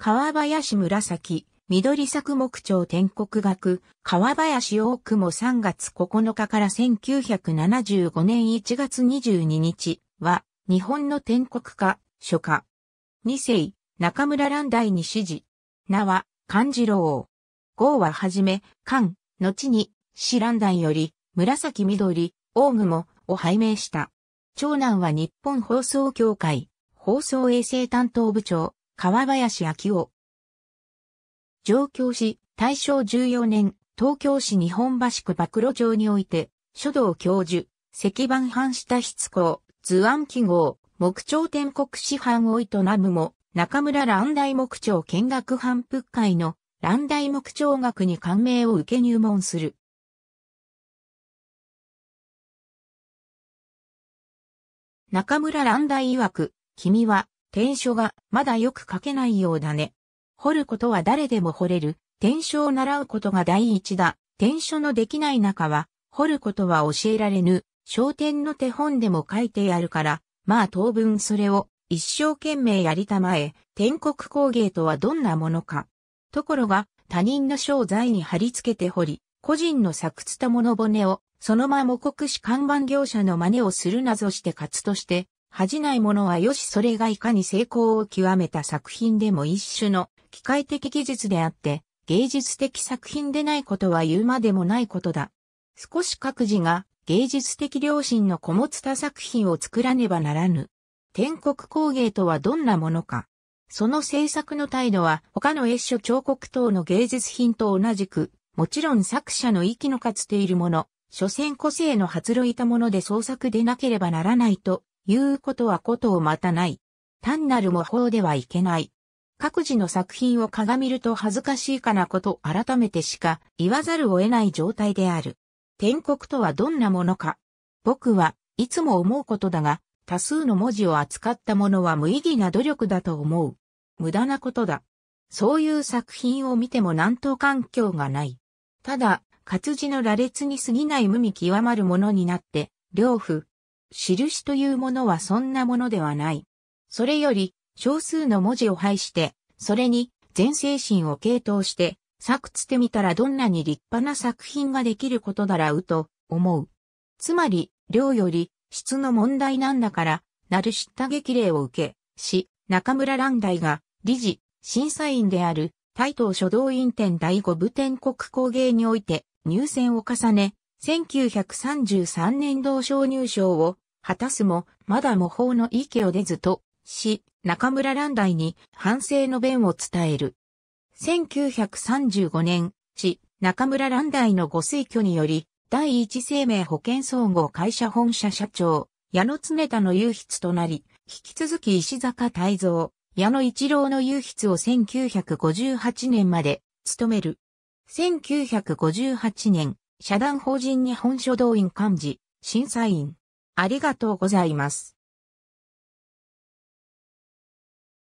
川林紫、緑作木町天国学、川林大久も3月9日から1975年1月22日は、日本の天国家、書家。二世、中村蘭大に指示。名は、勘次郎。号ははじめ、勘、後に、死蘭大より、紫緑、大雲を拝命した。長男は日本放送協会、放送衛生担当部長、川林明夫。上京し、大正14年、東京市日本橋区曝露町において、書道教授、石版版下筆工、図案記号、木彫天国師範を営むも、中村蘭大木彫見学版復会の蘭大木彫学に感銘を受け入門する。中村蘭大曰く、君は転書がまだよく書けないようだね。掘ることは誰でも掘れる。転書を習うことが第一だ。転書のできない中は、掘ることは教えられぬ。焦点の手本でも書いてやるから、まあ当分それを一生懸命やりたまえ、天国工芸とはどんなものか。ところが、他人の商材に貼り付けて掘り、個人の作つた物骨を、そのまま国士看板業者の真似をするなぞしてつとして、恥じないものはよしそれがいかに成功を極めた作品でも一種の機械的技術であって、芸術的作品でないことは言うまでもないことだ。少し各自が芸術的良心のこもつた作品を作らねばならぬ。天国工芸とはどんなものか。その制作の態度は他の越所彫刻等の芸術品と同じく、もちろん作者の息のかつているもの、所詮個性の発露いたもので創作でなければならないと言うことはことをまたない。単なる模倣ではいけない。各自の作品を鏡みると恥ずかしいかなこと改めてしか言わざるを得ない状態である。天国とはどんなものか。僕はいつも思うことだが、多数の文字を扱ったものは無意義な努力だと思う。無駄なことだ。そういう作品を見ても何と環境がない。ただ、活字の羅列に過ぎない無味極まるものになって、両夫、印というものはそんなものではない。それより、少数の文字を配して、それに全精神を系統して、作つてみたらどんなに立派な作品ができることだらうと思う。つまり、量より質の問題なんだから、なる知った激励を受け、し、中村蘭大が、理事、審査員である、大東書道院展第五部展国工芸において、入選を重ね、1933年同賞入賞を果たすも、まだ模倣の池を出ずと、し、中村蘭大に反省の弁を伝える。1935年、し、中村蘭大のご推挙により、第一生命保険総合会社本社社長、矢野常田の有筆となり、引き続き石坂泰造、矢野一郎の有筆を1958年まで務める。1958年、社団法人日本書道院幹事、審査員。ありがとうございます。